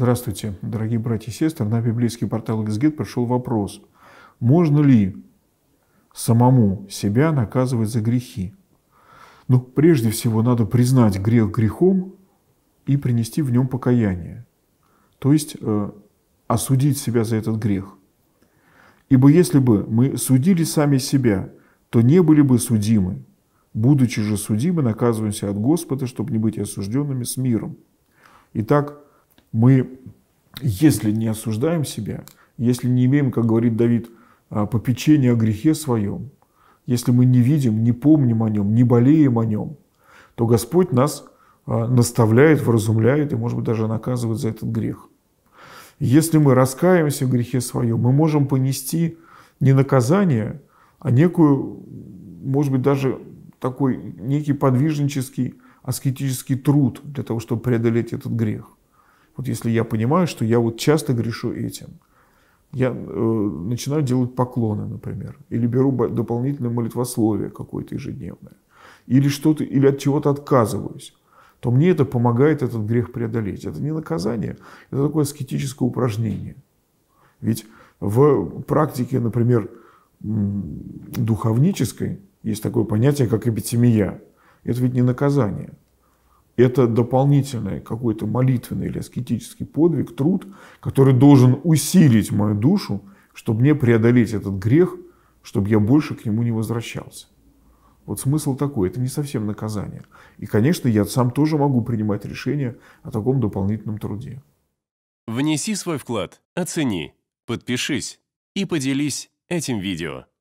Здравствуйте, дорогие братья и сестры. На библейский портал Эксгет пришел вопрос. Можно ли самому себя наказывать за грехи? Ну, прежде всего, надо признать грех грехом и принести в нем покаяние. То есть э, осудить себя за этот грех. Ибо если бы мы судили сами себя, то не были бы судимы. Будучи же судимы, наказываемся от Господа, чтобы не быть осужденными с миром. Итак, мы, если не осуждаем себя, если не имеем, как говорит Давид, а, попечения о грехе своем, если мы не видим, не помним о нем, не болеем о нем, то Господь нас а, наставляет, вразумляет и, может быть, даже наказывает за этот грех. Если мы раскаемся в грехе своем, мы можем понести не наказание, а некую, может быть, даже такой некий подвижнический, аскетический труд для того, чтобы преодолеть этот грех. Вот если я понимаю, что я вот часто грешу этим, я э, начинаю делать поклоны, например, или беру дополнительное молитвословие какое-то ежедневное, или что-то, или от чего-то отказываюсь, то мне это помогает этот грех преодолеть. Это не наказание, это такое аскетическое упражнение. Ведь в практике, например, духовнической есть такое понятие, как эпитемия. Это ведь не наказание – это дополнительный какой-то молитвенный или аскетический подвиг, труд, который должен усилить мою душу, чтобы мне преодолеть этот грех, чтобы я больше к нему не возвращался. Вот смысл такой, это не совсем наказание. И, конечно, я сам тоже могу принимать решение о таком дополнительном труде. Внеси свой вклад, оцени, подпишись и поделись этим видео.